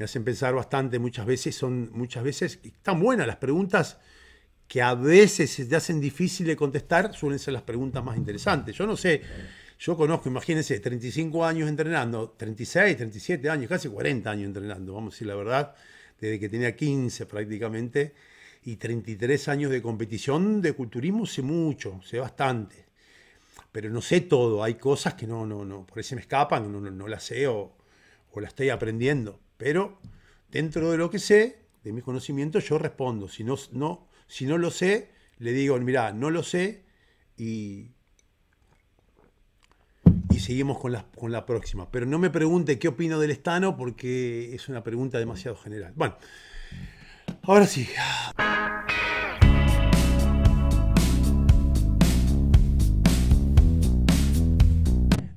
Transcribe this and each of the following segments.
me hacen pensar bastante muchas veces, son muchas veces, están buenas las preguntas que a veces se te hacen difícil de contestar, suelen ser las preguntas más interesantes. Yo no sé, yo conozco, imagínense, 35 años entrenando, 36, 37 años, casi 40 años entrenando, vamos a decir la verdad, desde que tenía 15 prácticamente, y 33 años de competición de culturismo, sé mucho, sé bastante. Pero no sé todo, hay cosas que no, no, no, por eso me escapan, no, no, las sé o, o las estoy aprendiendo. Pero dentro de lo que sé, de mis conocimientos, yo respondo. Si no, no, si no lo sé, le digo, mirá, no lo sé y, y seguimos con la, con la próxima. Pero no me pregunte qué opino del estano porque es una pregunta demasiado general. Bueno, ahora sí.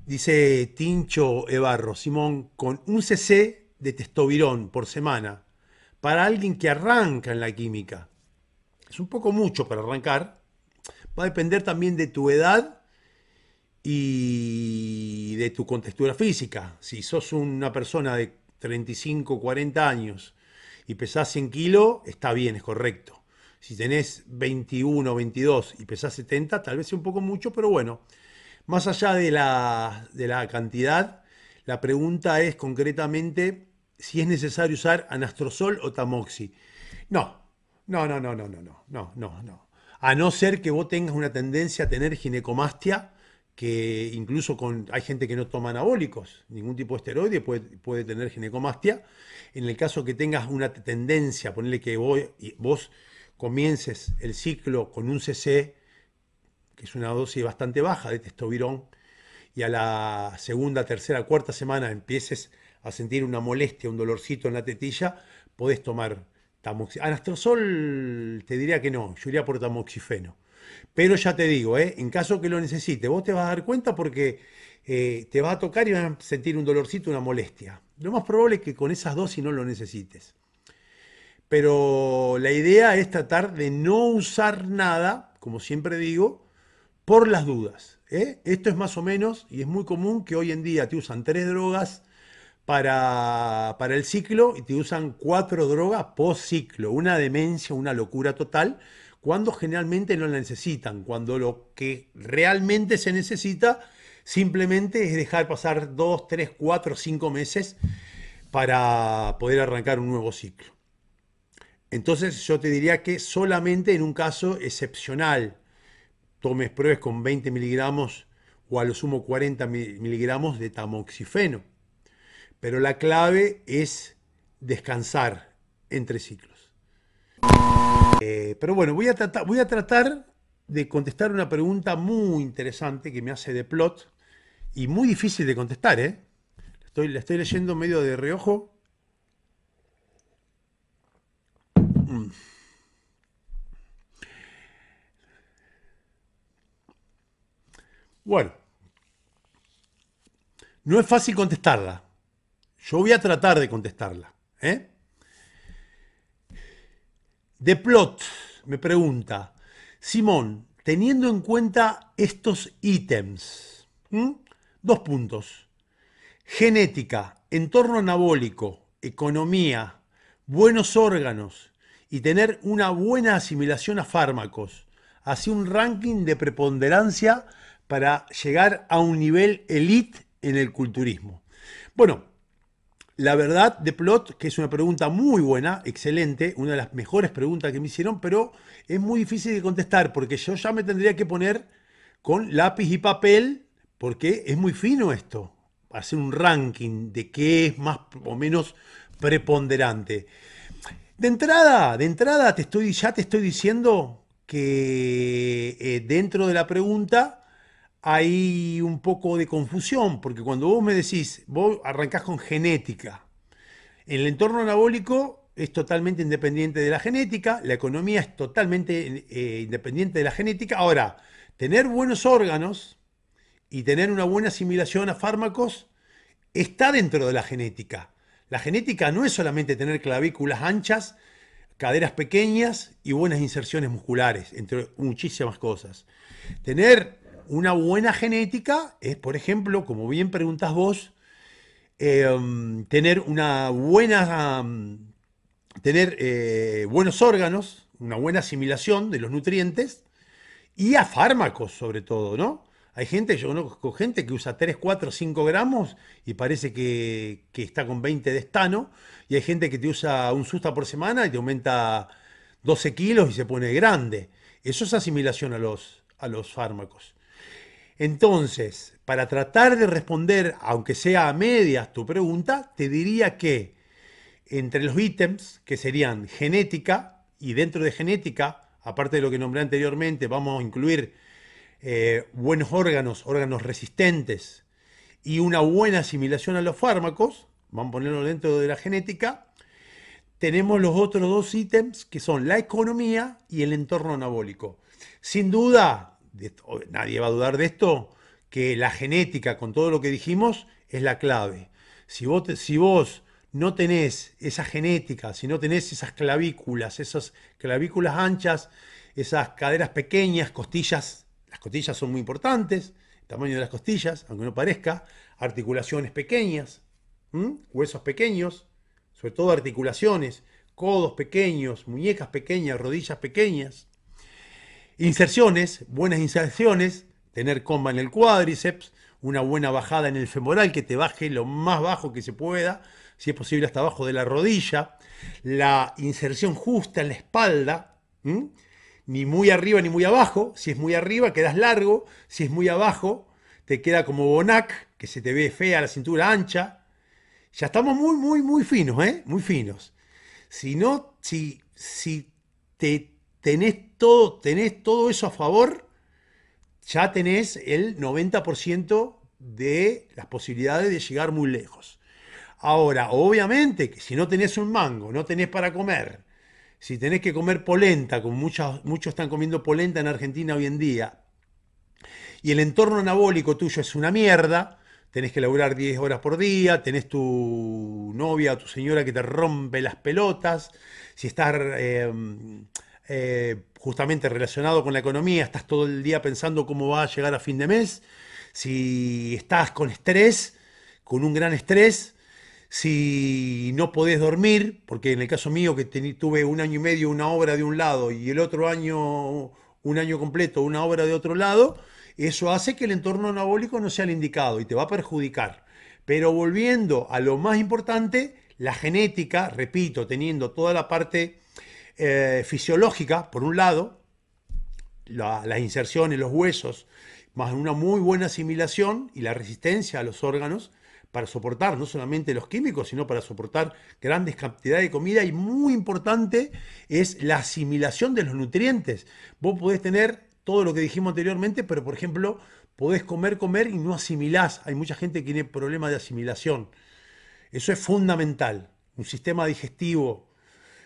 Dice Tincho Ebarro, Simón, con un CC de testovirón por semana para alguien que arranca en la química. Es un poco mucho para arrancar. Va a depender también de tu edad y de tu contextura física. Si sos una persona de 35, 40 años y pesás 100 kilos, está bien, es correcto. Si tenés 21, 22 y pesás 70, tal vez sea un poco mucho, pero bueno, más allá de la, de la cantidad, la pregunta es concretamente si es necesario usar anastrozol o tamoxi. No, no, no, no, no, no, no, no, no, no. A no ser que vos tengas una tendencia a tener ginecomastia, que incluso con, hay gente que no toma anabólicos, ningún tipo de esteroide puede, puede tener ginecomastia. En el caso que tengas una tendencia, ponerle que vos, vos comiences el ciclo con un CC, que es una dosis bastante baja de testovirón, y a la segunda, tercera, cuarta semana empieces a sentir una molestia, un dolorcito en la tetilla, podés tomar tamoxifeno. Anastrosol te diría que no, yo iría por tamoxifeno. Pero ya te digo, ¿eh? en caso que lo necesites, vos te vas a dar cuenta porque eh, te va a tocar y vas a sentir un dolorcito, una molestia. Lo más probable es que con esas dosis no lo necesites. Pero la idea es tratar de no usar nada, como siempre digo, por las dudas. ¿eh? Esto es más o menos, y es muy común que hoy en día te usan tres drogas para, el ciclo y te usan cuatro drogas post ciclo, una demencia, una locura total, cuando generalmente no la necesitan, cuando lo que realmente se necesita simplemente es dejar pasar dos, tres, cuatro, cinco meses para poder arrancar un nuevo ciclo. Entonces yo te diría que solamente en un caso excepcional tomes pruebas con 20 miligramos o a lo sumo 40 miligramos de tamoxifeno. Pero la clave es descansar entre ciclos. Eh, pero bueno, voy a, tratar, voy a tratar de contestar una pregunta muy interesante que me hace de plot y muy difícil de contestar. ¿eh? Estoy, la estoy leyendo medio de reojo. Mm. Bueno, no es fácil contestarla. Yo voy a tratar de contestarla. ¿eh? De Plot me pregunta, Simón, teniendo en cuenta estos ítems, dos puntos, genética, entorno anabólico, economía, buenos órganos y tener una buena asimilación a fármacos, así un ranking de preponderancia para llegar a un nivel elite en el culturismo. Bueno, la verdad de plot, que es una pregunta muy buena, excelente, una de las mejores preguntas que me hicieron, pero es muy difícil de contestar porque yo ya me tendría que poner con lápiz y papel porque es muy fino esto, hacer un ranking de qué es más o menos preponderante. De entrada, de entrada te estoy, ya te estoy diciendo que eh, dentro de la pregunta hay un poco de confusión, porque cuando vos me decís, vos arrancás con genética, el entorno anabólico es totalmente independiente de la genética, la economía es totalmente eh, independiente de la genética. Ahora, tener buenos órganos y tener una buena asimilación a fármacos está dentro de la genética. La genética no es solamente tener clavículas anchas, caderas pequeñas y buenas inserciones musculares, entre muchísimas cosas. Tener una buena genética es, por ejemplo, como bien preguntas vos, em, tener una buena, tener eh, buenos órganos, una buena asimilación de los nutrientes y a fármacos sobre todo, ¿no? Hay gente, yo conozco gente que usa 3, 4, 5 gramos y parece que, está con 20 de estano. Y hay gente que te usa un susta por semana y te aumenta 12 kilos y se pone grande. Eso es asimilación a los, a los fármacos. Entonces, para tratar de responder, aunque sea a medias, tu pregunta, te diría que entre los ítems, que serían genética, y dentro de genética, aparte de lo que nombré anteriormente, vamos a incluir eh, buenos órganos, órganos resistentes, y una buena asimilación a los fármacos, vamos a ponerlo dentro de la genética, tenemos los otros dos ítems que son la economía y el entorno anabólico. Sin duda, nadie va a dudar de esto, que la genética, con todo lo que dijimos, es la clave. Si vos, si vos no tenés esa genética, si no tenés esas clavículas, esas clavículas anchas, esas caderas pequeñas, costillas, las costillas son muy importantes, el tamaño de las costillas, aunque no parezca, articulaciones pequeñas, huesos pequeños, sobre todo articulaciones, codos pequeños, muñecas pequeñas, rodillas pequeñas, Inserciones, buenas inserciones, tener comba en el cuádriceps, una buena bajada en el femoral que te baje lo más bajo que se pueda, si es posible hasta abajo de la rodilla, la inserción justa en la espalda, ni muy arriba ni muy abajo, si es muy arriba quedas largo, si es muy abajo te queda como Bonac, que se te ve fea la cintura ancha. Ya estamos muy, muy, muy finos, ¿eh? Muy finos. Si no, si, si te tenés todo, tenés todo eso a favor, ya tenés el 90% de las posibilidades de llegar muy lejos. Ahora, obviamente que si no tenés un mango, no tenés para comer, si tenés que comer polenta, como muchos, muchos están comiendo polenta en Argentina hoy en día, y el entorno anabólico tuyo es una mierda, tenés que laburar 10 horas por día, tenés tu novia tu señora que te rompe las pelotas, si estás eh, eh, justamente relacionado con la economía, estás todo el día pensando cómo va a llegar a fin de mes, si estás con estrés, con un gran estrés, si no podés dormir, porque en el caso mío que tuve un año y medio una obra de un lado y el otro año un año completo una obra de otro lado, eso hace que el entorno anabólico no sea el indicado y te va a perjudicar. Pero volviendo a lo más importante, la genética, repito, teniendo toda la parte eh, fisiológica, por un lado, la, las inserciones, los huesos, más una muy buena asimilación y la resistencia a los órganos para soportar no solamente los químicos, sino para soportar grandes cantidades de comida. Y muy importante es la asimilación de los nutrientes. Vos podés tener todo lo que dijimos anteriormente, pero por ejemplo, podés comer, comer y no asimilás. Hay mucha gente que tiene problemas de asimilación. Eso es fundamental. Un sistema digestivo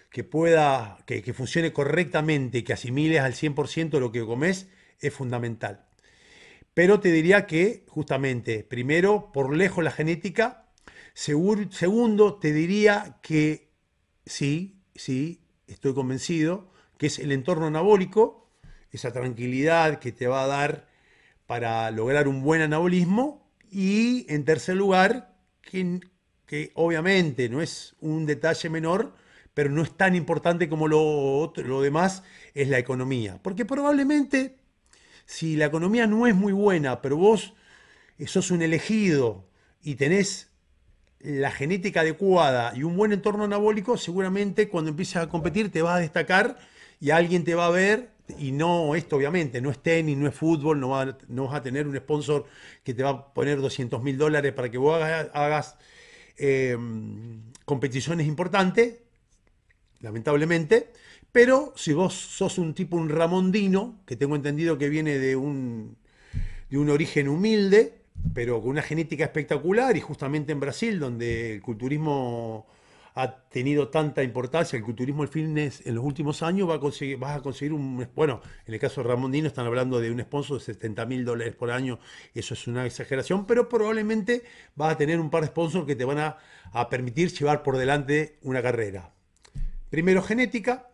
que pueda, que, funcione correctamente que asimiles al 100% lo que comes es fundamental. Pero te diría que, justamente, primero, por lejos la genética. segundo, te diría que sí, sí, estoy convencido, que es el entorno anabólico, esa tranquilidad que te va a dar para lograr un buen anabolismo. Y en tercer lugar, que obviamente no es un detalle menor, pero no es tan importante como lo, otro, lo demás es la economía. Porque probablemente si la economía no es muy buena, pero vos eh, sos un elegido y tenés la genética adecuada y un buen entorno anabólico, seguramente cuando empieces a competir te vas a destacar y alguien te va a ver. Y no esto, obviamente, no es tenis, no es fútbol, no, vas a tener un sponsor que te va a poner 200 mil dólares para que vos hagas, eh, competiciones importantes, lamentablemente. Pero si vos sos un tipo, un Ramondino, que tengo entendido que viene de un, de un origen humilde, pero con una genética espectacular, y justamente en Brasil, donde el culturismo ha tenido tanta importancia, el culturismo el fitness en los últimos años, va a conseguir, vas a conseguir un, bueno, en el caso de Ramondino están hablando de un sponsor de 70 mil dólares por año, eso es una exageración, pero probablemente vas a tener un par de sponsors que te van a permitir llevar por delante una carrera. Primero genética,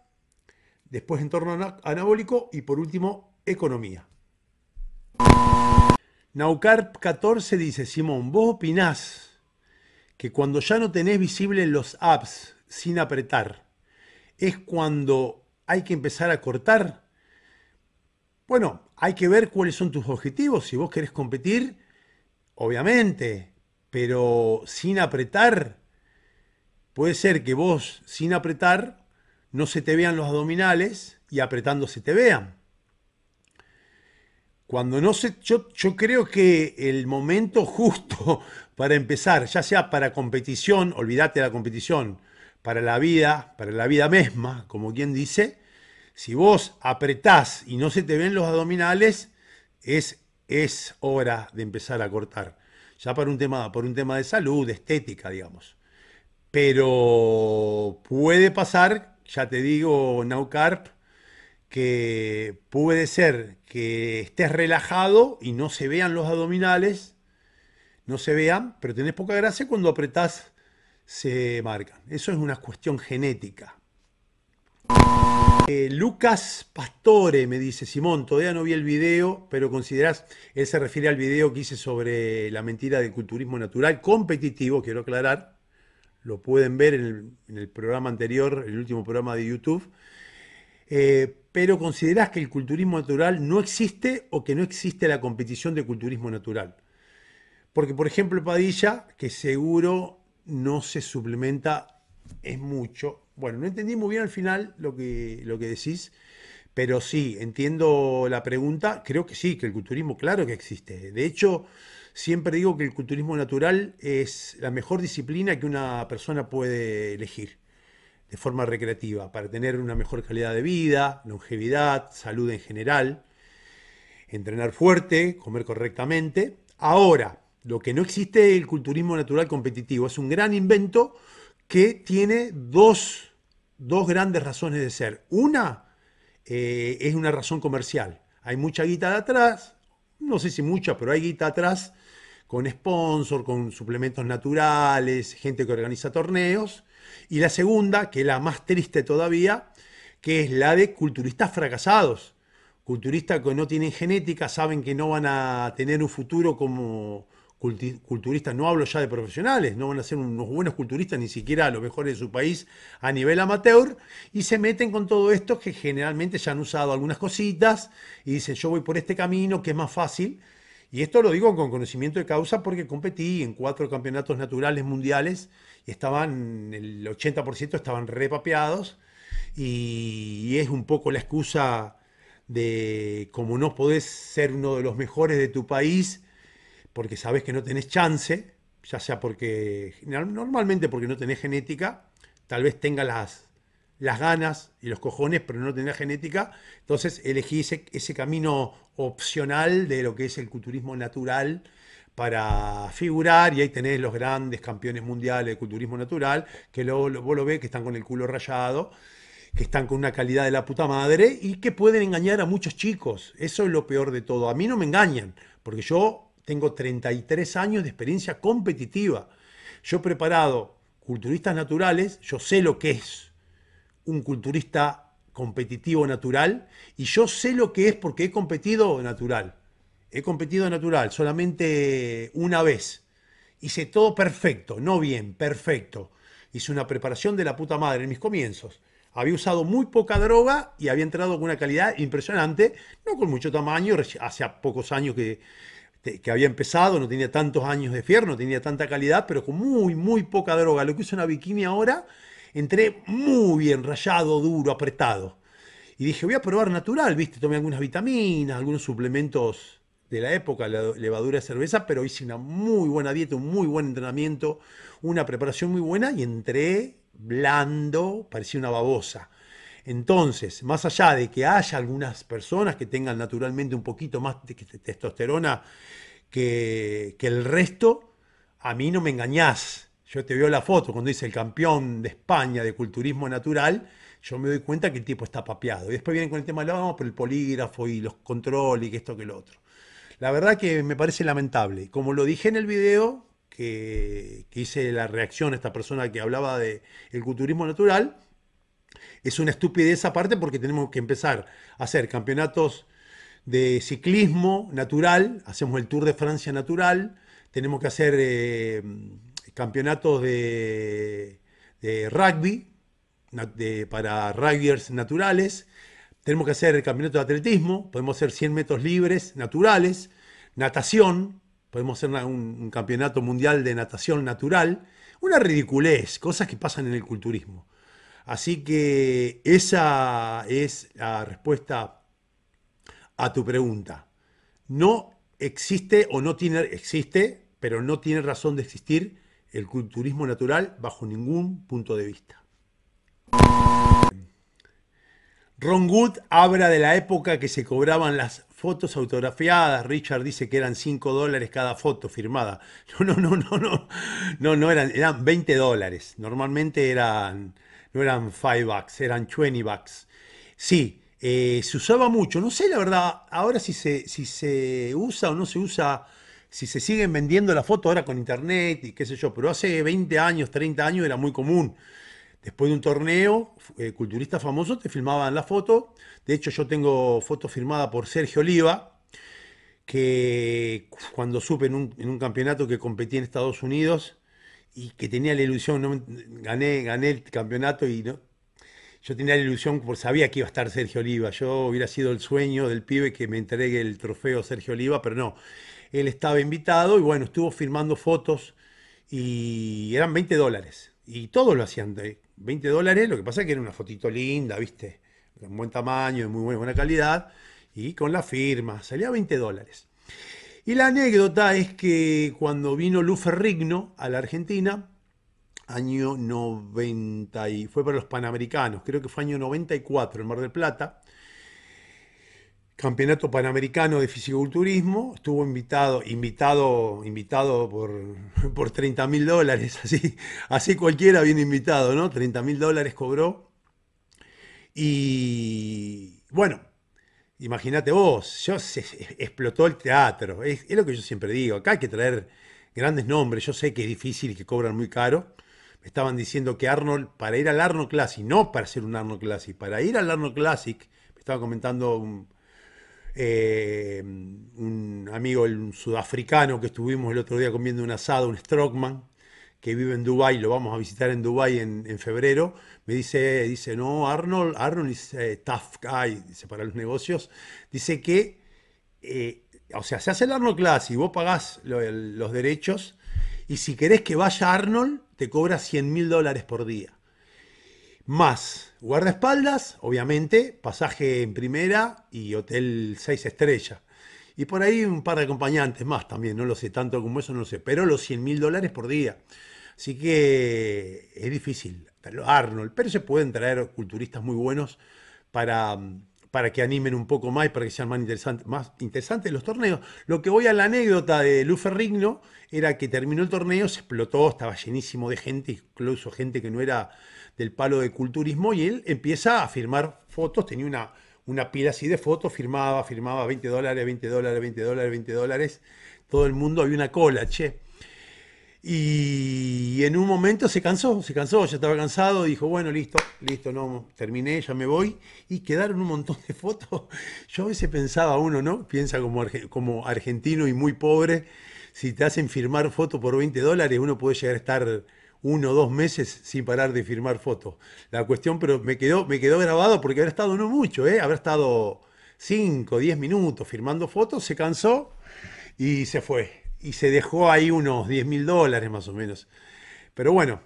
después entorno anabólico y por último economía. Naucarp 14 dice, Simón, vos opinás que cuando ya no tenés visible los apps sin apretar, es cuando hay que empezar a cortar. Bueno, hay que ver cuáles son tus objetivos. Si vos querés competir, obviamente, pero sin apretar Puede ser que vos, sin apretar, no se te vean los abdominales y apretando se te vean. Cuando no se. Yo, creo que el momento justo para empezar, ya sea para competición, olvídate de la competición, para la vida, para la vida misma, como quien dice, si vos apretás y no se te ven los abdominales, es, es hora de empezar a cortar. Ya para un tema, por un tema de salud, de estética, digamos. Pero puede pasar, ya te digo, Naucarp, que puede ser que estés relajado y no se vean los abdominales, no se vean, pero tenés poca grasa y cuando apretás se marcan. Eso es una cuestión genética. Eh, Lucas Pastore me dice, Simón, todavía no vi el video, pero considerás, él se refiere al video que hice sobre la mentira del culturismo natural competitivo, quiero aclarar, lo pueden ver en el, programa anterior, el último programa de YouTube. Eh, pero considerás que el culturismo natural no existe o que no existe la competición de culturismo natural. Porque, por ejemplo, Padilla, que seguro no se suplementa, es mucho. Bueno, no entendí muy bien al final lo que, lo que decís, pero sí, entiendo la pregunta. Creo que sí, que el culturismo, claro que existe. De hecho, Siempre digo que el culturismo natural es la mejor disciplina que una persona puede elegir de forma recreativa para tener una mejor calidad de vida, longevidad, salud en general, entrenar fuerte, comer correctamente. Ahora, lo que no existe el culturismo natural competitivo es un gran invento que tiene dos, grandes razones de ser. Una eh, es una razón comercial. Hay mucha guita de atrás, no sé si mucha, pero hay guita atrás con sponsor, con suplementos naturales, gente que organiza torneos. Y la segunda, que es la más triste todavía, que es la de culturistas fracasados. Culturistas que no tienen genética, saben que no van a tener un futuro como culturistas, no hablo ya de profesionales, no van a ser unos buenos culturistas ni siquiera los mejores de su país a nivel amateur, y se meten con todo esto que generalmente ya han usado algunas cositas y dicen yo voy por este camino que es más fácil, y esto lo digo con conocimiento de causa porque competí en cuatro campeonatos naturales mundiales y estaban, el 80% estaban repapeados y es un poco la excusa de como no podés ser uno de los mejores de tu país porque sabes que no tenés chance, ya sea porque normalmente porque no tenés genética, tal vez tengas las las ganas y los cojones, pero no tener genética. Entonces elegí ese, camino opcional de lo que es el culturismo natural para figurar y ahí tenés los grandes campeones mundiales de culturismo natural, que luego vos lo ves que están con el culo rayado, que están con una calidad de la puta madre y que pueden engañar a muchos chicos. Eso es lo peor de todo. A mí no me engañan, porque yo tengo 33 años de experiencia competitiva. Yo he preparado culturistas naturales, yo sé lo que es un culturista competitivo natural y yo sé lo que es porque he competido natural. He competido natural solamente una vez. Hice todo perfecto, no bien, perfecto. Hice una preparación de la puta madre en mis comienzos. Había usado muy poca droga y había entrado con una calidad impresionante, no con mucho tamaño, hace pocos años que, había empezado, no tenía tantos años de fierro, no tenía tanta calidad, pero con muy, muy poca droga. Lo que hizo una bikini ahora entré muy bien rayado, duro, apretado. Y dije, voy a probar natural, ¿viste? Tomé algunas vitaminas, algunos suplementos de la época, la levadura de cerveza, pero hice una muy buena dieta, un muy buen entrenamiento, una preparación muy buena y entré blando, parecía una babosa. Entonces, más allá de que haya algunas personas que tengan naturalmente un poquito más de testosterona que, que el resto, a mí no me engañás yo te veo la foto cuando dice el campeón de España de culturismo natural, yo me doy cuenta que el tipo está papeado. Y después vienen con el tema, lo vamos por el polígrafo y los controles y que esto que lo otro. La verdad que me parece lamentable. Como lo dije en el video que, hice la reacción a esta persona que hablaba de el culturismo natural, es una estupidez aparte porque tenemos que empezar a hacer campeonatos de ciclismo natural, hacemos el Tour de Francia natural, tenemos que hacer... Eh, campeonatos de, rugby, para rugbyers naturales. Tenemos que hacer el campeonato de atletismo, podemos hacer 100 metros libres naturales, natación, podemos hacer un, un, campeonato mundial de natación natural. Una ridiculez, cosas que pasan en el culturismo. Así que esa es la respuesta a tu pregunta. No existe o no tiene, existe, pero no tiene razón de existir el culturismo natural bajo ningún punto de vista. Ron Good habla de la época que se cobraban las fotos autografiadas. Richard dice que eran 5 dólares cada foto firmada. No, no, no, no, no. No, no eran, eran 20 dólares. Normalmente eran, no eran 5 bucks, eran 20 bucks. Sí, eh, se usaba mucho. No sé la verdad ahora si si se usa o no se usa si se siguen vendiendo la foto ahora con internet y qué sé yo, pero hace 20 años, 30 años era muy común. Después de un torneo, eh, culturistas famosos te filmaban la foto. De hecho, yo tengo foto filmada por Sergio Oliva, que cuando supe en un, campeonato que competí en Estados Unidos y que tenía la ilusión, gané, gané el campeonato y no, yo tenía la ilusión, porque sabía que iba a estar Sergio Oliva, yo hubiera sido el sueño del pibe que me entregue el trofeo Sergio Oliva, pero no, él estaba invitado y bueno, estuvo firmando fotos y eran 20 dólares. Y todos lo hacían de 20 dólares, lo que pasa es que era una fotito linda, viste, de buen tamaño, de muy buena calidad, y con la firma, salía 20 dólares. Y la anécdota es que cuando vino Luz Ferrigno a la Argentina, año 90 y fue para los Panamericanos, creo que fue año 94 en Mar del Plata. Campeonato Panamericano de Fisiculturismo, estuvo invitado, invitado, invitado por, por 30 mil dólares, así, así cualquiera viene invitado, ¿no? 30 mil dólares cobró. Y bueno, imagínate vos, yo se, explotó el teatro, es lo que yo siempre digo, acá hay que traer grandes nombres, yo sé que es difícil y que cobran muy caro, estaban diciendo que Arnold, para ir al Arnold Classic, no para hacer un Arnold Classic, para ir al Arnold Classic, me estaba comentando un, eh, amigo sudafricano que estuvimos el otro día comiendo un asado, un Strockman, que vive en Dubai, lo vamos a visitar en Dubai en, febrero, me dice, dice, no, Arnold, Arnold es eh, tough guy, dice, para los negocios, dice que, eh, o sea, se hace el Arnold Classic, vos pagás los derechos, y si querés que vaya Arnold, te cobra 100 mil dólares por día. Más guardaespaldas, obviamente, pasaje en primera y hotel 6 estrellas. Y por ahí un par de acompañantes más también, no lo sé tanto como eso, no lo sé. Pero los 100 mil dólares por día. Así que es difícil, Arnold. Pero se pueden traer culturistas muy buenos para mm, para que animen un poco más y para que sean más, interesantes, más los torneos. Lo que voy a la anécdota de lufer Ferrigno era que terminó el torneo, se explotó, estaba llenísimo de gente, incluso gente que no era del palo de culturismo, y él empieza a firmar fotos, tenía una, una pila así de fotos, firmaba, firmaba 20 dólares, 20 dólares, 20 dólares, 20 dólares, todo el mundo, había una cola, che. Y en un momento se cansó, se cansó, ya estaba cansado, dijo, bueno, listo, listo, no, terminé, ya me voy. Y quedaron un montón de fotos. Yo a veces pensaba, uno, ¿no? Piensa como, como argentino y muy pobre, si te hacen firmar fotos por 20 dólares, uno puede llegar a estar uno o dos meses sin parar de firmar fotos. La cuestión, pero me quedó, me quedó grabado porque habrá estado no mucho, ¿eh? Habrá estado 5, 10 minutos firmando fotos, se cansó y se fue y se dejó ahí unos 10 mil dólares más o menos. Pero bueno,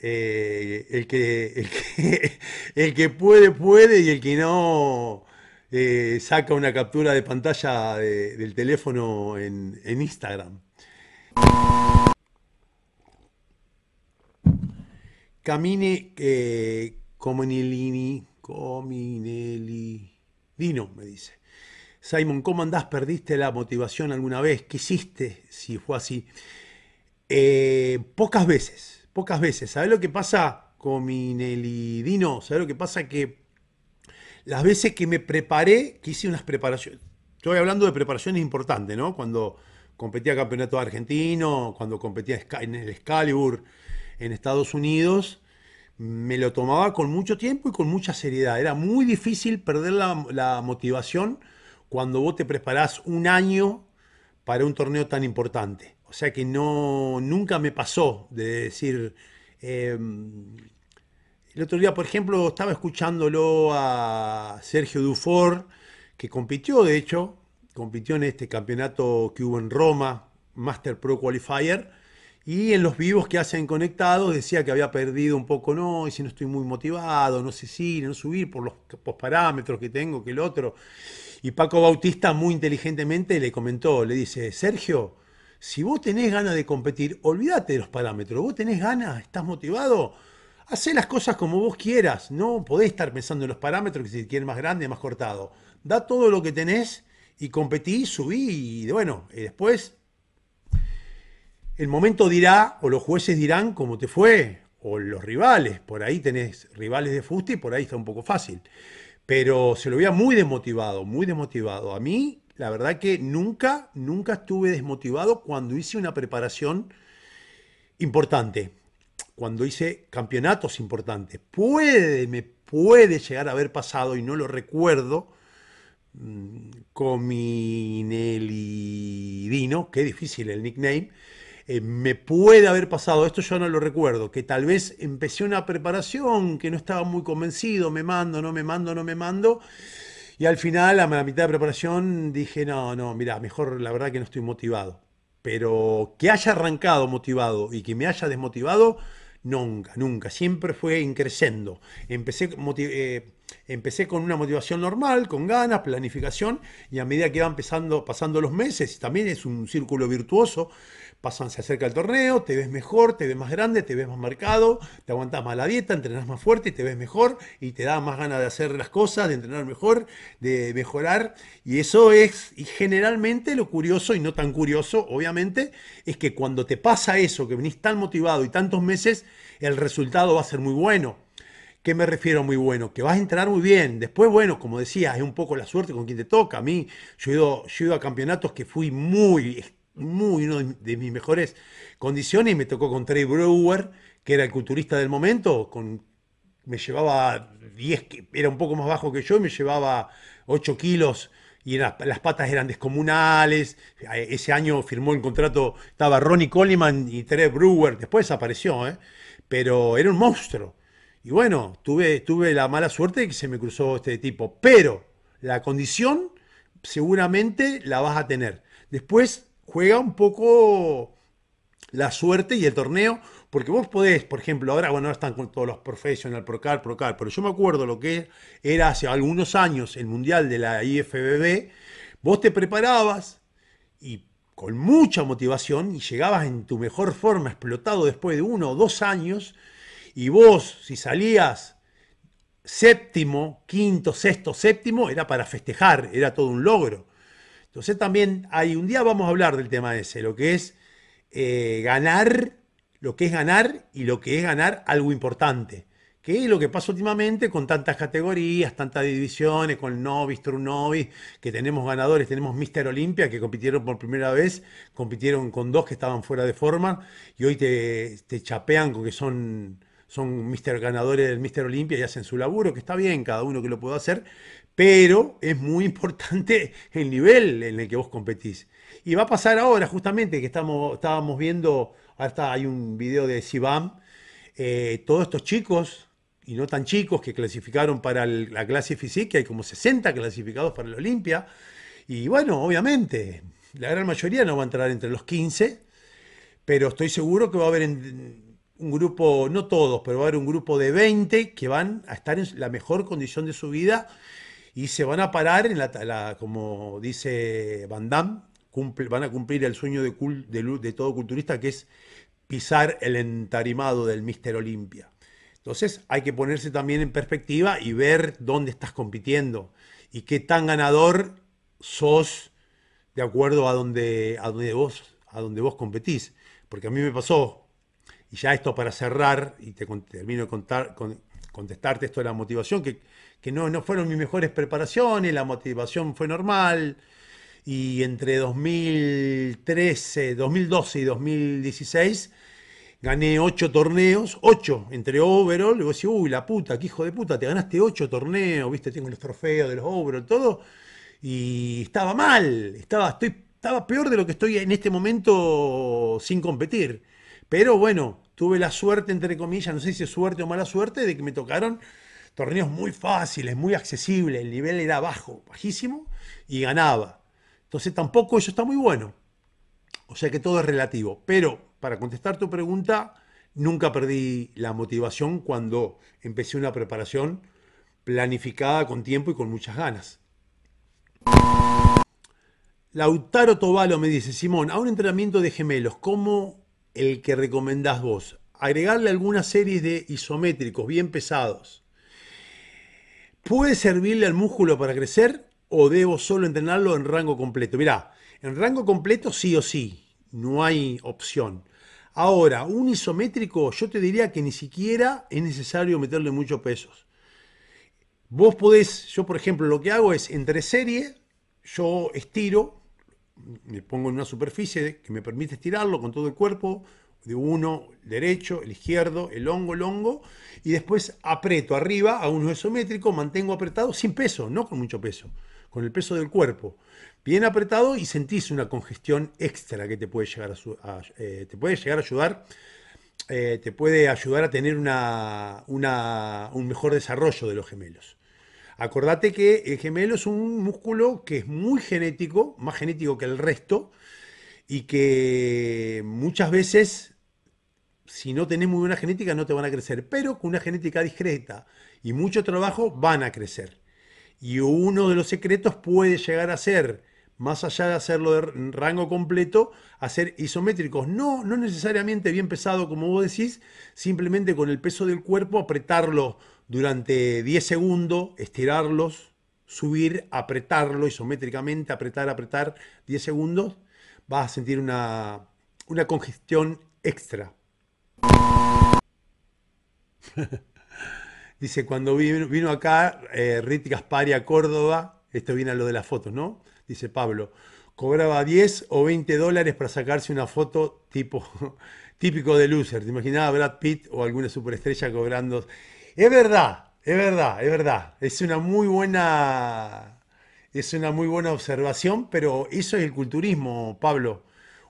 eh, el, que, el, que, puede, puede y el que no eh, saca una captura de pantalla del teléfono en, Instagram. Camine eh, Cominelini, Cominelli, Dino me dice. Simon, ¿cómo andás? ¿Perdiste la motivación alguna vez? ¿Qué hiciste si fue así? Eh, pocas veces, pocas veces. Sabes lo que pasa con mi Nelidino? ¿Sabes lo que pasa? Que las veces que me preparé, que hice unas preparaciones. Estoy hablando de preparaciones importantes, ¿no? Cuando competía campeonato argentino, cuando competía en el Excalibur en Estados Unidos, me lo tomaba con mucho tiempo y con mucha seriedad. Era muy difícil perder la, la motivación cuando vos te preparás un año para un torneo tan importante. O sea que no, nunca me pasó de decir... Em, el otro día, por ejemplo, estaba escuchándolo a Sergio Dufour, que compitió, de hecho, compitió en este campeonato que hubo en Roma, Master Pro Qualifier, y en los vivos que hacen conectados decía que había perdido un poco, no, y si no estoy muy motivado, no sé si, no subir por los, parámetros que tengo, que el otro. Y Paco Bautista muy inteligentemente le comentó, le dice, Sergio, si vos tenés ganas de competir, olvídate de los parámetros, vos tenés ganas, estás motivado, hace las cosas como vos quieras, no podés estar pensando en los parámetros, que si quieres más grande, más cortado. Da todo lo que tenés y competí, subí y bueno, y después el momento dirá, o los jueces dirán cómo te fue, o los rivales, por ahí tenés rivales de fuste y por ahí está un poco fácil pero se lo veía muy desmotivado, muy desmotivado. A mí, la verdad que nunca, nunca estuve desmotivado cuando hice una preparación importante, cuando hice campeonatos importantes. Puede, me puede llegar a haber pasado, y no lo recuerdo, mm, con mi qué difícil el nickname, eh, me puede haber pasado, esto yo no lo recuerdo, que tal vez empecé una preparación, que no estaba muy convencido, me mando, no me mando, no me mando. Y al final, a la mitad de preparación, dije, no, no, mira, mejor la verdad que no estoy motivado. Pero que haya arrancado motivado y que me haya desmotivado, nunca, nunca. Siempre fue increciendo. Empecé, eh, empecé con una motivación normal, con ganas, planificación, y a medida que iban pasando los meses, también es un círculo virtuoso, pasan, se acerca el torneo, te ves mejor, te ves más grande, te ves más marcado, te aguantas más la dieta, entrenas más fuerte y te ves mejor y te da más ganas de hacer las cosas, de entrenar mejor, de mejorar. Y eso es, y generalmente lo curioso y no tan curioso, obviamente, es que cuando te pasa eso, que venís tan motivado y tantos meses, el resultado va a ser muy bueno. ¿Qué me refiero muy bueno? Que vas a entrenar muy bien. Después, bueno, como decía, es un poco la suerte con quien te toca. A mí, yo he yo he ido a campeonatos que fui muy muy uno de mis mejores condiciones y me tocó con Trey Brewer, que era el culturista del momento, con, me llevaba 10, era un poco más bajo que yo y me llevaba 8 kilos y las, patas eran descomunales. Ese año firmó el contrato, estaba Ronnie Coleman y Trey Brewer, después desapareció, ¿eh? pero era un monstruo. Y bueno, tuve, tuve la mala suerte de que se me cruzó este tipo, pero la condición seguramente la vas a tener. Después juega un poco la suerte y el torneo, porque vos podés, por ejemplo, ahora, bueno, están con todos los professional, procar, procar, pero yo me acuerdo lo que era hace algunos años el mundial de la IFBB, vos te preparabas y con mucha motivación y llegabas en tu mejor forma, explotado después de uno o dos años, y vos, si salías séptimo, quinto, sexto, séptimo, era para festejar, era todo un logro. Entonces también hay, un día vamos a hablar del tema ese, lo que es eh, ganar, lo que es ganar y lo que es ganar algo importante. Que es lo que pasa últimamente con tantas categorías, tantas divisiones, con novis, true novis, que tenemos ganadores, tenemos Mister Olimpia, que compitieron por primera vez, compitieron con dos que estaban fuera de forma, y hoy te, chapean con que son, son Mister ganadores del Mister Olimpia y hacen su laburo, que está bien, cada uno que lo pueda hacer, pero es muy importante el nivel en el que vos competís. Y va a pasar ahora, justamente, que estamos, estábamos viendo, hasta hay un video de Sibam, eh, todos estos chicos, y no tan chicos, que clasificaron para la clase física, hay como 60 clasificados para la Olimpia, y bueno, obviamente, la gran mayoría no va a entrar entre los 15, pero estoy seguro que va a haber un grupo, no todos, pero va a haber un grupo de 20 que van a estar en la mejor condición de su vida y se van a parar en la, como dice Van Damme, van a cumplir el sueño de, todo culturista que es pisar el entarimado del Mister Olimpia. Entonces hay que ponerse también en perspectiva y ver dónde estás compitiendo y qué tan ganador sos de acuerdo a donde, a vos, a vos competís. Porque a mí me pasó, y ya esto para cerrar, y te termino de contar, con, contestarte esto de la motivación, que que no, no fueron mis mejores preparaciones, la motivación fue normal. Y entre 2013, 2012 y 2016 gané ocho torneos, ocho entre overall. Y vos uy, la puta, qué hijo de puta, te ganaste ocho torneos, viste, tengo los trofeos de los overall, todo. Y estaba mal, estaba, estoy, estaba peor de lo que estoy en este momento sin competir. Pero bueno, tuve la suerte, entre comillas, no sé si es suerte o mala suerte, de que me tocaron torneos muy fáciles, muy accesibles, el nivel era bajo, bajísimo, y ganaba. Entonces tampoco eso está muy bueno. O sea que todo es relativo. Pero para contestar tu pregunta, nunca perdí la motivación cuando empecé una preparación planificada con tiempo y con muchas ganas. Lautaro Tobalo me dice, Simón, a un entrenamiento de gemelos, ¿cómo el que recomendás vos? Agregarle algunas series de isométricos bien pesados. ¿Puede servirle al músculo para crecer o debo solo entrenarlo en rango completo? Mirá, en rango completo sí o sí, no hay opción. Ahora, un isométrico yo te diría que ni siquiera es necesario meterle muchos pesos. Vos podés, yo por ejemplo lo que hago es entre serie, yo estiro, me pongo en una superficie que me permite estirarlo con todo el cuerpo, de uno derecho, el izquierdo, el hongo, el hongo, y después aprieto arriba a un isométrico, mantengo apretado sin peso, no con mucho peso, con el peso del cuerpo. Bien apretado y sentís una congestión extra que te puede llegar a, eh, te puede llegar a ayudar, eh, te puede ayudar a tener un mejor desarrollo de los gemelos. Acordate que el gemelo es un músculo que es muy genético, más genético que el resto, y que muchas veces, si no tenés muy buena genética, no te van a crecer, pero con una genética discreta y mucho trabajo van a crecer. Y uno de los secretos puede llegar a ser, más allá de hacerlo de rango completo, hacer isométricos. No, no necesariamente bien pesado, como vos decís, simplemente con el peso del cuerpo apretarlo durante 10 segundos, estirarlos, subir, apretarlo isométricamente, apretar, apretar 10 segundos vas a sentir una, congestión extra. Dice, cuando vino, acá eh, Rit a Córdoba, esto viene a lo de las fotos, ¿no? Dice Pablo, cobraba 10 o 20 dólares para sacarse una foto tipo, típico de loser. ¿Te imaginaba a Brad Pitt o alguna superestrella cobrando? Es verdad, es verdad, es verdad. Es una muy buena es una muy buena observación, pero eso es el culturismo, Pablo.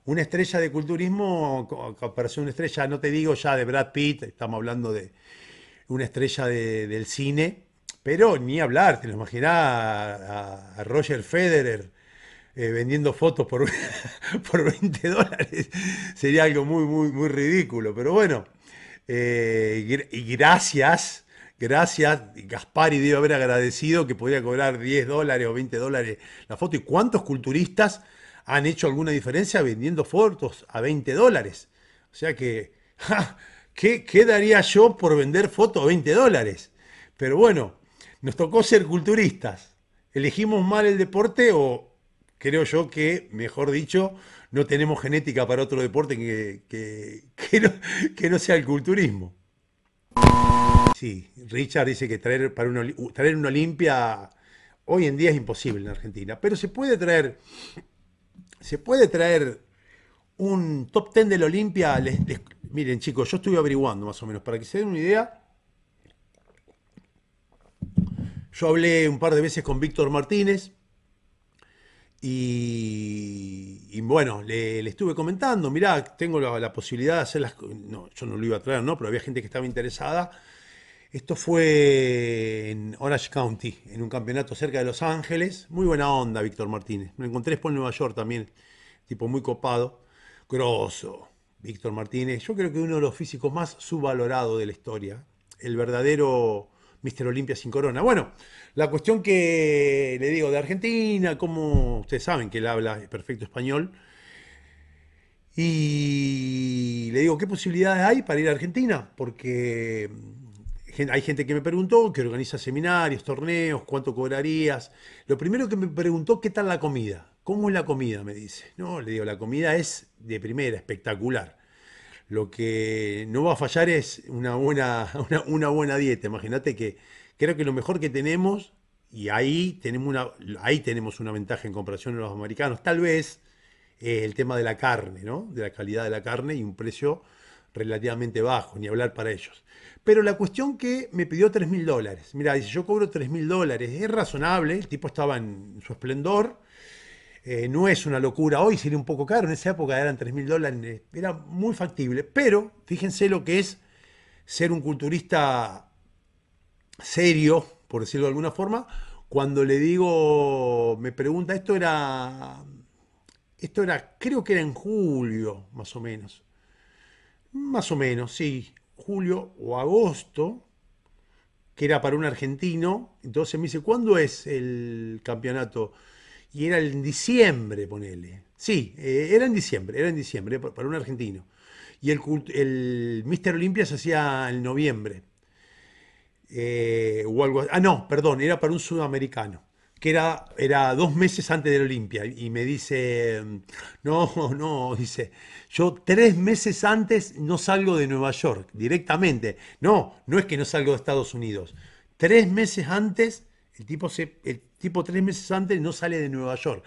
Una estrella de culturismo, ser una estrella, no te digo ya de Brad Pitt, estamos hablando de una estrella del cine, pero ni hablar, te lo imaginás a, Roger Federer eh, vendiendo fotos por, por 20 dólares. Sería algo muy, muy, muy ridículo, pero bueno. Eh, y gracias gracias, Gaspari debe haber agradecido que podía cobrar 10 dólares o 20 dólares la foto. ¿Y cuántos culturistas han hecho alguna diferencia vendiendo fotos a 20 dólares? O sea que, ¿qué, daría yo por vender fotos a 20 dólares? Pero bueno, nos tocó ser culturistas. ¿Elegimos mal el deporte o creo yo que, mejor dicho, no tenemos genética para otro deporte que, que no sea el culturismo? Sí, Richard dice que traer, para una, uh, traer una Olimpia hoy en día es imposible en Argentina, pero se puede traer, se puede traer un top 10 del Olimpia. miren chicos, yo estuve averiguando más o menos, para que se den una idea. Yo hablé un par de veces con Víctor Martínez, y, bueno, le, estuve comentando, mirá, tengo la, posibilidad de hacer las... No, yo no lo iba a traer, ¿no? Pero había gente que estaba interesada. Esto fue en Orange County, en un campeonato cerca de Los Ángeles. Muy buena onda, Víctor Martínez. Me encontré después en Nueva York también, tipo muy copado. Grosso, Víctor Martínez. Yo creo que uno de los físicos más subvalorados de la historia. El verdadero Mister Olimpia sin corona. Bueno, la cuestión que le digo de Argentina, como ustedes saben que él habla perfecto español, y le digo, ¿qué posibilidades hay para ir a Argentina? Porque hay gente que me preguntó, que organiza seminarios, torneos, cuánto cobrarías. Lo primero que me preguntó, ¿qué tal la comida? ¿Cómo es la comida? Me dice. No, le digo, la comida es de primera, espectacular. Lo que no va a fallar es una buena, dieta. Imagínate que creo que lo mejor que tenemos, y ahí tenemos una, ahí tenemos una ventaja en comparación a los americanos, tal vez eh, el tema de la carne, ¿no? de la calidad de la carne y un precio relativamente bajo, ni hablar para ellos. Pero la cuestión que me pidió 3 mil dólares. Mira, dice, yo cobro 3 mil dólares, es razonable, el tipo estaba en su esplendor, eh, no es una locura, hoy sería un poco caro, en esa época eran 3.000 mil dólares, era muy factible, pero fíjense lo que es ser un culturista serio, por decirlo de alguna forma, cuando le digo, me pregunta, esto era, esto era, creo que era en julio, más o menos, más o menos, sí, julio o agosto, que era para un argentino, entonces me dice, ¿cuándo es el campeonato? y era en diciembre, ponele. Sí, eh, era en diciembre, era en diciembre, para un argentino. Y el, el Mister Olimpia se hacía en noviembre. Eh, o ah, no, perdón, era para un sudamericano, que era, era dos meses antes del Olimpia. Y me dice, no, no, dice, yo tres meses antes no salgo de Nueva York directamente. No, no es que no salgo de Estados Unidos. Tres meses antes, el tipo se, tipo tres meses antes no sale de Nueva York.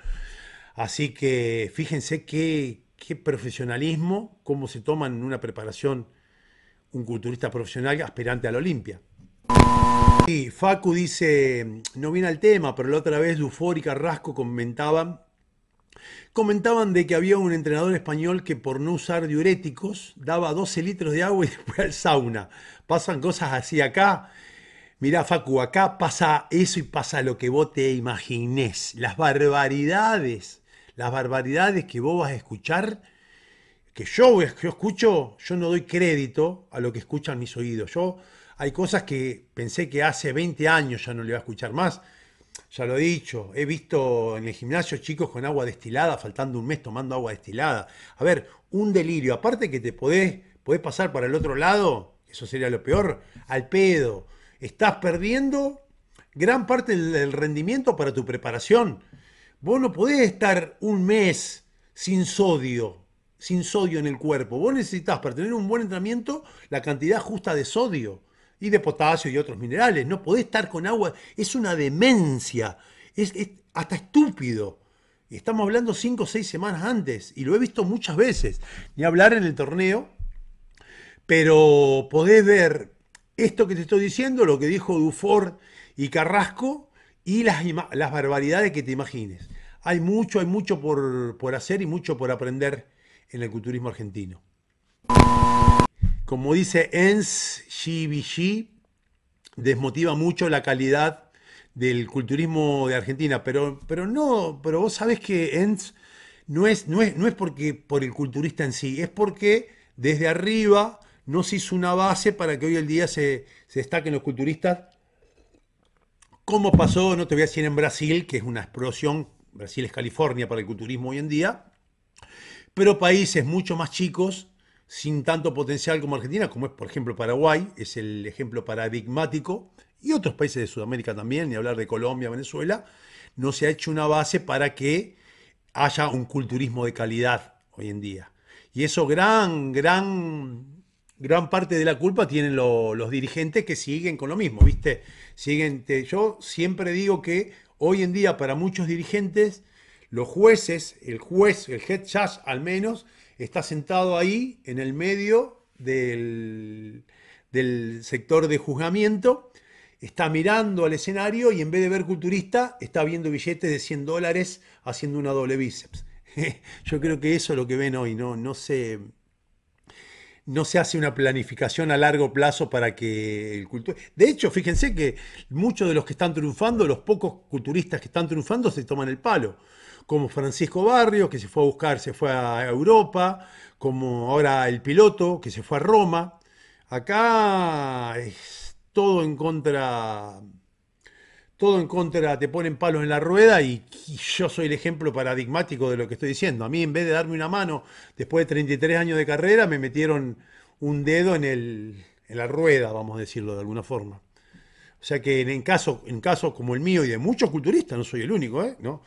Así que fíjense qué, profesionalismo, cómo se toman en una preparación un culturista profesional aspirante a la Olimpia. Y Facu dice, no viene al tema, pero la otra vez Dufor y Carrasco comentaban, comentaban de que había un entrenador español que por no usar diuréticos daba 12 litros de agua y después al sauna. Pasan cosas así acá Mirá, Facu, acá pasa eso y pasa lo que vos te imaginés. Las barbaridades, las barbaridades que vos vas a escuchar, que yo, escucho, yo no doy crédito a lo que escuchan mis oídos. Yo hay cosas que pensé que hace 20 años ya no le iba a escuchar más. Ya lo he dicho, he visto en el gimnasio chicos con agua destilada, faltando un mes tomando agua destilada. A ver, un delirio. Aparte que te podés, podés pasar para el otro lado, eso sería lo peor, al pedo estás perdiendo gran parte del rendimiento para tu preparación. Vos no podés estar un mes sin sodio, sin sodio en el cuerpo. Vos necesitas para tener un buen entrenamiento la cantidad justa de sodio y de potasio y otros minerales. No podés estar con agua, es una demencia, es, hasta estúpido. Estamos hablando cinco o seis semanas antes y lo he visto muchas veces, ni hablar en el torneo, pero podés ver esto que te estoy diciendo, lo que dijo Dufour y Carrasco y las, barbaridades que te imagines. Hay mucho, hay mucho por, hacer y mucho por aprender en el culturismo argentino. Como dice Ens GBG, desmotiva mucho la calidad del culturismo de Argentina, pero, pero no, pero vos sabés que Enz no es, no es, no es porque por el culturista en sí, es porque desde arriba no se hizo una base para que hoy en día se, se destaquen los culturistas. Como pasó, no te voy a decir en Brasil, que es una explosión, Brasil es California para el culturismo hoy en día, pero países mucho más chicos, sin tanto potencial como Argentina, como es por ejemplo Paraguay, es el ejemplo paradigmático, y otros países de Sudamérica también, ni hablar de Colombia, Venezuela, no se ha hecho una base para que haya un culturismo de calidad hoy en día. Y eso gran, gran gran parte de la culpa tienen los dirigentes que siguen con lo mismo, ¿viste? Siguen, yo siempre digo que hoy en día para muchos dirigentes, los jueces, el juez, el head judge al menos, está sentado ahí en el medio del, del sector de juzgamiento, está mirando al escenario y en vez de ver culturista, está viendo billetes de 100 dólares haciendo una doble bíceps. Yo creo que eso es lo que ven hoy, no, no sé no se hace una planificación a largo plazo para que el culto De hecho, fíjense que muchos de los que están triunfando, los pocos culturistas que están triunfando, se toman el palo. Como Francisco barrio que se fue a buscar, se fue a Europa, como ahora el piloto, que se fue a Roma. Acá es todo en contra todo en contra, te ponen palos en la rueda y, yo soy el ejemplo paradigmático de lo que estoy diciendo. A mí en vez de darme una mano después de 33 años de carrera, me metieron un dedo en, en la rueda, vamos a decirlo de alguna forma. O sea que en, casos en caso como el mío y de muchos culturistas, no soy el único, ¿eh? ¿No?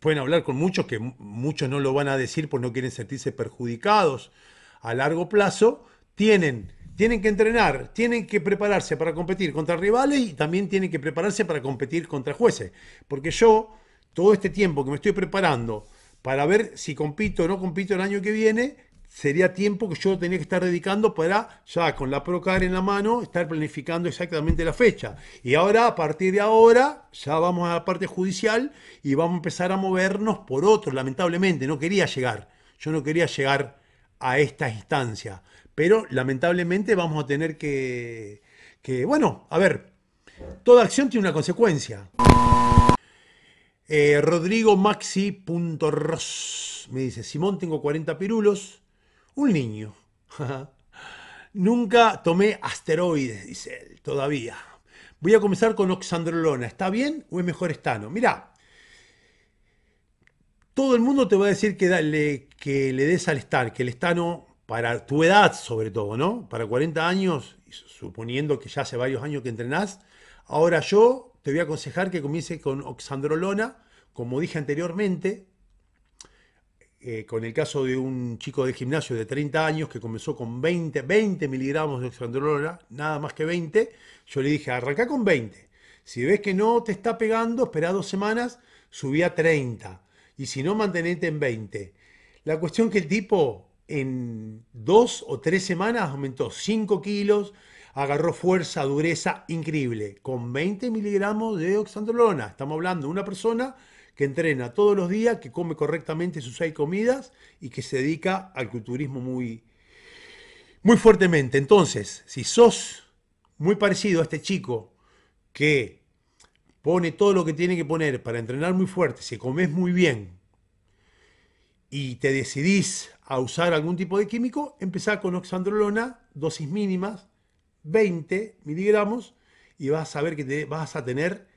Pueden hablar con muchos que muchos no lo van a decir porque no quieren sentirse perjudicados a largo plazo, tienen tienen que entrenar, tienen que prepararse para competir contra rivales y también tienen que prepararse para competir contra jueces. Porque yo, todo este tiempo que me estoy preparando para ver si compito o no compito el año que viene, sería tiempo que yo tenía que estar dedicando para, ya con la Procar en la mano, estar planificando exactamente la fecha. Y ahora, a partir de ahora, ya vamos a la parte judicial y vamos a empezar a movernos por otro, lamentablemente. No quería llegar. Yo no quería llegar a esta instancia. Pero lamentablemente vamos a tener que, que bueno, a ver, toda acción tiene una consecuencia. Eh, Rodrigo Maxi.ros me dice, Simón, tengo 40 pirulos, un niño. Nunca tomé asteroides, dice él, todavía. Voy a comenzar con oxandrolona. ¿Está bien o es mejor estano? Mirá, todo el mundo te va a decir que, que le des al estar, que el estano para tu edad sobre todo, ¿no? Para 40 años, suponiendo que ya hace varios años que entrenás, ahora yo te voy a aconsejar que comiences con oxandrolona, como dije anteriormente, eh, con el caso de un chico de gimnasio de 30 años que comenzó con 20, 20 miligramos de oxandrolona, nada más que 20, yo le dije, arranca con 20. Si ves que no te está pegando, espera dos semanas, subí a 30. Y si no, mantenete en 20. La cuestión que el tipo en dos o tres semanas aumentó 5 kilos, agarró fuerza, dureza increíble, con 20 miligramos de oxandrolona. Estamos hablando de una persona que entrena todos los días, que come correctamente sus seis comidas y que se dedica al culturismo muy, muy fuertemente. Entonces, si sos muy parecido a este chico que pone todo lo que tiene que poner para entrenar muy fuerte, si comes muy bien, y te decidís a usar algún tipo de químico, empezá con oxandrolona, dosis mínimas, 20 miligramos, y vas a ver que te, vas a tener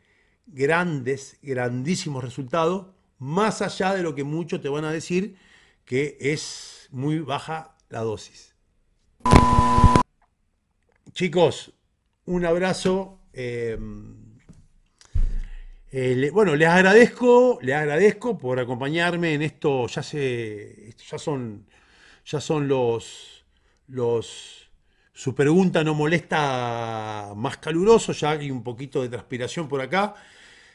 grandes, grandísimos resultados, más allá de lo que muchos te van a decir que es muy baja la dosis. Chicos, un abrazo. Eh, eh, bueno, les agradezco, les agradezco por acompañarme en esto. Ya se, ya son, ya son los, los. Su pregunta no molesta más caluroso. Ya hay un poquito de transpiración por acá.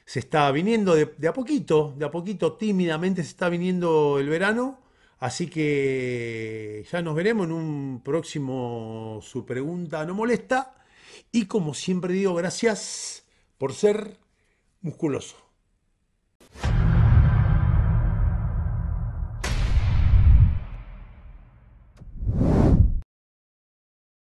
Se está viniendo de a poquito, de a poquito, tímidamente se está viniendo el verano. Así que ya nos veremos en un próximo Su pregunta no molesta. Y como siempre digo, gracias por ser musculoso.